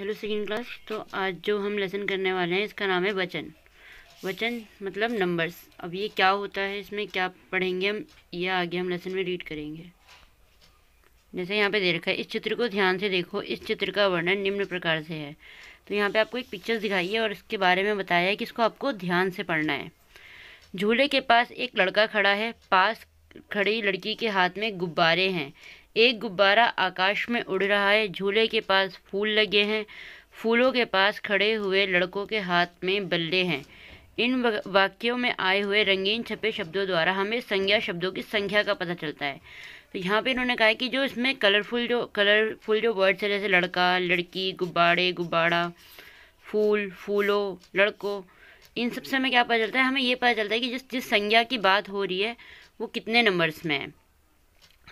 hello second class तो आज जो हम लेसन करने वाले हैं इसका नाम है वचन वचन मतलब नंबर्स अब ये क्या होता है इसमें क्या पढ़ेंगे हम ये आगे हम लेसन में रीड करेंगे जैसे यहाँ पे दे रखा है इस चित्र को ध्यान से देखो इस चित्र का वर्णन निम्न प्रकार से है तो यहाँ पे आपको एक पिक्चर दिखाई है और इसके बारे में बताया है कि इसको आपको ध्यान से पढ़ना है झूले के पास एक लड़का खड़ा है पास खड़ी लड़की के हाथ में गुब्बारे हैं एक गुब्बारा आकाश में उड़ रहा है झूले के पास फूल लगे हैं फूलों के पास खड़े हुए लड़कों के हाथ में बल्ले हैं इन वाक्यों में आए हुए रंगीन छपे शब्दों द्वारा हमें संज्ञा शब्दों की संख्या का पता चलता है तो यहाँ पे इन्होंने कहा है कि जो इसमें कलरफुल जो कलरफुल जो वर्ड्स हैं जैसे लड़का लड़की गुब्बारे गुब्बारा फूल फूलों लड़कों इन सब से हमें क्या पता चलता है हमें ये पता चलता है कि जिस जिस संज्ञा की बात हो रही है वो कितने नंबर्स में है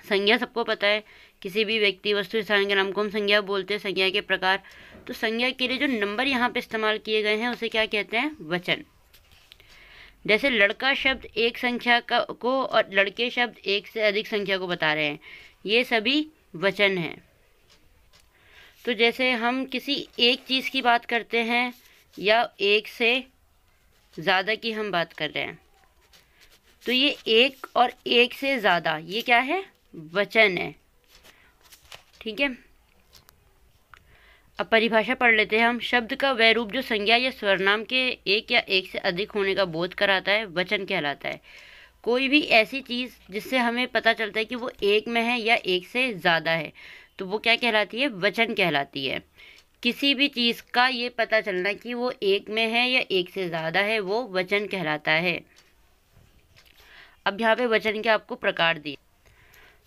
संज्ञा सबको पता है किसी भी व्यक्ति वस्तु स्थान के नाम को हम संज्ञा बोलते हैं संज्ञा के प्रकार तो संज्ञा के लिए जो नंबर यहाँ पे इस्तेमाल किए गए हैं उसे क्या कहते हैं वचन जैसे लड़का शब्द एक संख्या का को और लड़के शब्द एक से अधिक संख्या को बता रहे हैं ये सभी वचन हैं तो जैसे हम किसी एक चीज़ की बात करते हैं या एक से ज़्यादा की हम बात कर रहे हैं तो ये एक और एक से ज़्यादा ये क्या है वचन है ठीक है अब परिभाषा पढ़ लेते हैं हम शब्द का वह रूप जो संज्ञा या स्वरनाम के एक या एक से अधिक होने का बोध कराता है वचन कहलाता है कोई भी ऐसी चीज़ जिससे हमें पता चलता है कि वो एक में है या एक से ज़्यादा है तो वो क्या कहलाती है वचन कहलाती है किसी भी चीज़ का ये पता चलना कि वो एक में है या एक से ज़्यादा है वो वचन कहलाता है अब यहाँ पे वचन के आपको प्रकार दिए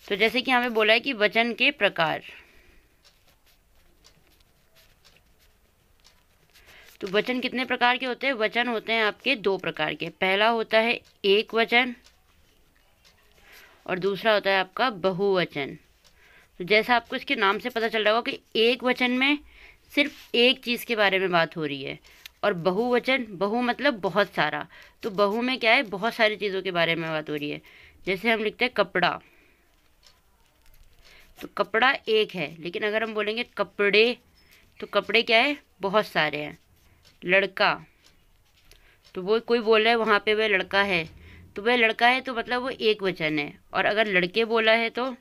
तो जैसे कि हमें बोला है कि वचन के प्रकार तो वचन कितने प्रकार के होते हैं वचन होते हैं आपके दो प्रकार के पहला होता है एक वचन और दूसरा होता है आपका बहुवचन तो जैसा आपको इसके नाम से पता चल रहा होगा कि एक वचन में सिर्फ एक चीज़ के बारे में बात हो रही है और बहुवचन बहु मतलब बहुत सारा तो बहु में क्या है बहुत सारी चीज़ों के बारे में बात हो रही है जैसे हम लिखते हैं कपड़ा तो कपड़ा एक है लेकिन अगर हम बोलेंगे कपड़े तो कपड़े क्या है बहुत सारे हैं लड़का तो वो कोई बोल रहा है वहाँ पे वह लड़का है तो वह लड़का है तो मतलब वो एक वचन है और अगर लड़के बोला है तो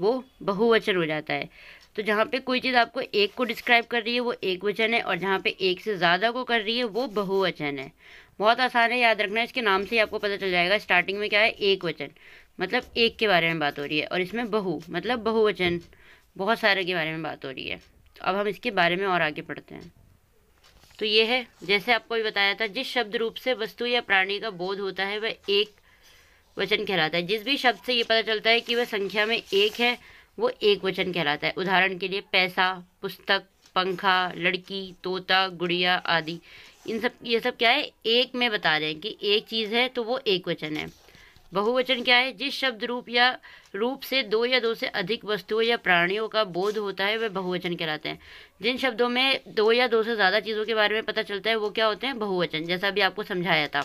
वो बहुवचन हो जाता है तो जहाँ पे कोई चीज़ आपको एक को डिस्क्राइब कर रही है वो एक वचन है और जहाँ पे एक से ज़्यादा को कर रही है वो बहुवचन है बहुत आसान है याद रखना इसके नाम से ही आपको पता चल जाएगा स्टार्टिंग में क्या है एक वचन मतलब एक के बारे में बात हो रही है और इसमें बहु मतलब बहुवचन बहुत सारे के बारे में बात हो रही है तो अब हम इसके बारे में और आगे पढ़ते हैं तो ये है जैसे आपको भी बताया था जिस शब्द रूप से वस्तु या प्राणी का बोध होता है वह एक वचन कहलाता है जिस भी शब्द से ये पता चलता है कि वह संख्या में एक है वो एक वचन कहलाता है उदाहरण के लिए पैसा पुस्तक पंखा लड़की तोता गुड़िया आदि इन सब ये सब क्या है एक में बता रहे हैं कि एक चीज़ है तो वो एक वचन है बहुवचन क्या है जिस शब्द रूप या रूप से दो या दो से अधिक वस्तुओं या प्राणियों का बोध होता है वे बहुवचन कहलाते हैं जिन शब्दों में दो या दो से ज़्यादा चीज़ों के बारे में पता चलता है वो क्या होते हैं बहुवचन जैसा अभी आपको समझाया था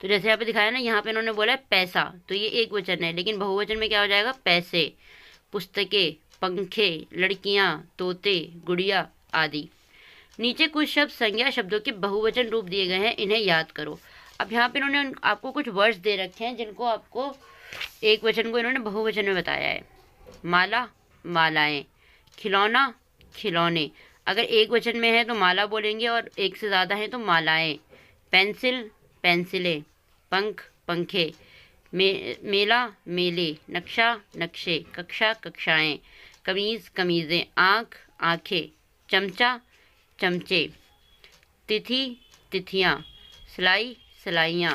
तो जैसे यहाँ पे दिखाया ना यहाँ पे इन्होंने बोला है पैसा तो ये एक वचन है लेकिन बहुवचन में क्या हो जाएगा पैसे पुस्तकें पंखे लड़कियाँ तोते गुड़िया आदि नीचे कुछ शब्द संज्ञा शब्दों के बहुवचन रूप दिए गए हैं इन्हें याद करो अब यहाँ पे इन्होंने आपको कुछ वर्ड्स दे रखे हैं जिनको आपको एक वचन को इन्होंने बहुवचन में बताया है माला मालाएं खिलौना खिलौने अगर एक वचन में है तो माला बोलेंगे और एक से ज़्यादा है तो मालाएं पेंसिल पेंसिलें पंख पंखे मे, मेला मेले नक्शा नक्शे कक्षा कक्षाएं कमीज़ कमीज़ें आँख आँखें चमचा चमचे तिथि तिथियाँ सिलाई सलाइयाँ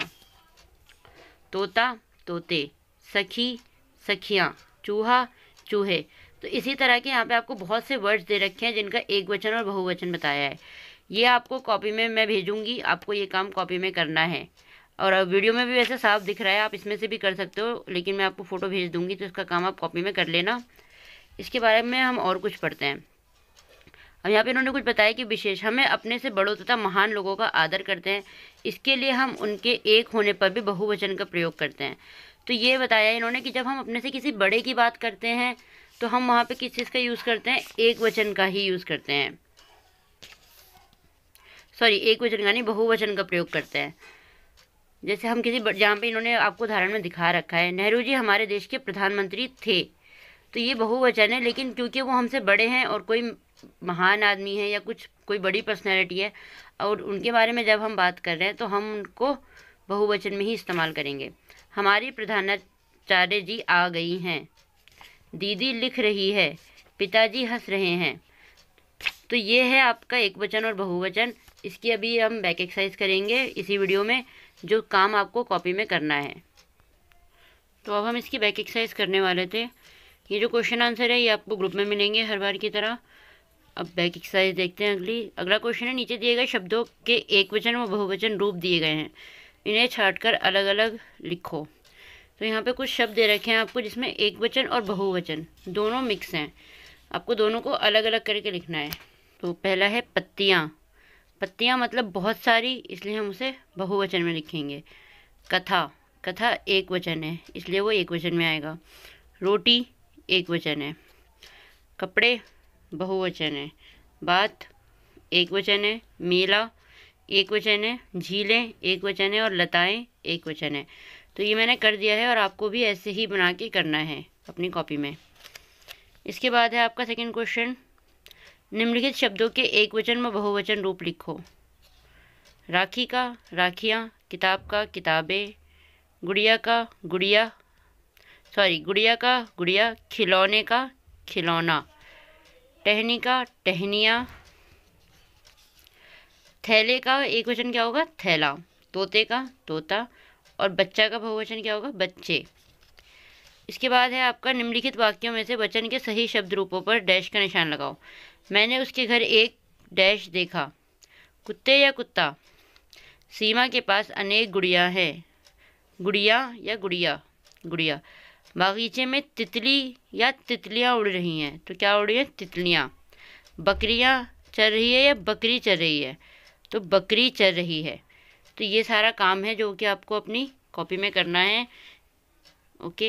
तोता तोते सखी सखियाँ चूहा चूहे तो इसी तरह के यहाँ पे आपको बहुत से वर्ड्स दे रखे हैं जिनका एक वचन और बहुवचन बताया है ये आपको कॉपी में मैं भेजूँगी आपको ये काम कॉपी में करना है और वीडियो में भी वैसे साफ दिख रहा है आप इसमें से भी कर सकते हो लेकिन मैं आपको फ़ोटो भेज दूँगी तो इसका काम आप कॉपी में कर लेना इसके बारे में हम और कुछ पढ़ते हैं अब यहाँ पे इन्होंने कुछ बताया कि विशेष हमें अपने से बड़ों तथा महान लोगों का आदर करते हैं इसके लिए हम उनके एक होने पर भी बहुवचन का प्रयोग करते हैं तो ये बताया इन्होंने कि जब हम अपने से किसी बड़े की बात करते हैं तो हम वहाँ पे किस चीज़ का यूज़ करते हैं एक वचन का ही यूज़ करते हैं सॉरी एक वचन का नहीं बहुवचन का प्रयोग करते हैं जैसे हम किसी जहाँ पे इन्होंने आपको उदाहरण में दिखा रखा है नेहरू जी हमारे देश के प्रधानमंत्री थे तो ये बहुवचन है लेकिन क्योंकि वो हमसे बड़े हैं और कोई महान आदमी है या कुछ कोई बड़ी पर्सनैलिटी है और उनके बारे में जब हम बात कर रहे हैं तो हम उनको बहुवचन में ही इस्तेमाल करेंगे हमारी प्रधानाचार्य जी आ गई हैं दीदी लिख रही है पिताजी हंस रहे हैं तो ये है आपका एक वचन और बहुवचन इसकी अभी हम बैक एक्सरसाइज करेंगे इसी वीडियो में जो काम आपको कॉपी में करना है तो अब हम इसकी बैक एक्सरसाइज करने वाले थे ये जो क्वेश्चन आंसर है ये आपको ग्रुप में मिलेंगे हर बार की तरह अब बैक एक्सरसाइज देखते हैं अगली अगला क्वेश्चन है नीचे दिए गए शब्दों के एक वचन व बहुवचन रूप दिए गए हैं इन्हें छाटकर अलग अलग लिखो तो यहाँ पे कुछ शब्द दे रखे हैं आपको जिसमें एक वचन और बहुवचन दोनों मिक्स हैं आपको दोनों को अलग अलग करके लिखना है तो पहला है पत्तियाँ पत्तियाँ मतलब बहुत सारी इसलिए हम उसे बहुवचन में लिखेंगे कथा कथा एक वचन है इसलिए वो एक वचन में आएगा रोटी एक वचन है कपड़े बहुवचन है बात एक वचन है मेला एक वचन है झीलें एक वचन है और लताएं एक वचन है तो ये मैंने कर दिया है और आपको भी ऐसे ही बना के करना है अपनी कॉपी में इसके बाद है आपका सेकंड क्वेश्चन निम्नलिखित शब्दों के एक वचन में बहुवचन रूप लिखो राखी का राखियाँ किताब का किताबें गुड़िया का गुड़िया सॉरी गुड़िया का गुड़िया खिलौने का खिलौना टहनी का टहनिया थैले का एक वचन क्या होगा थैला तोते का तोता और बच्चा का बहुवचन क्या होगा बच्चे इसके बाद है आपका निम्नलिखित वाक्यों में से वचन के सही शब्द रूपों पर डैश का निशान लगाओ मैंने उसके घर एक डैश देखा कुत्ते या कुत्ता सीमा के पास अनेक गुड़िया है गुड़िया या गुड़िया गुड़िया बागीचे में तितली या तितलियाँ उड़ रही हैं तो क्या उड़ रही हैं तितलियाँ बकरियाँ चल रही है या बकरी चल रही है तो बकरी चल रही है तो ये सारा काम है जो कि आपको अपनी कॉपी में करना है ओके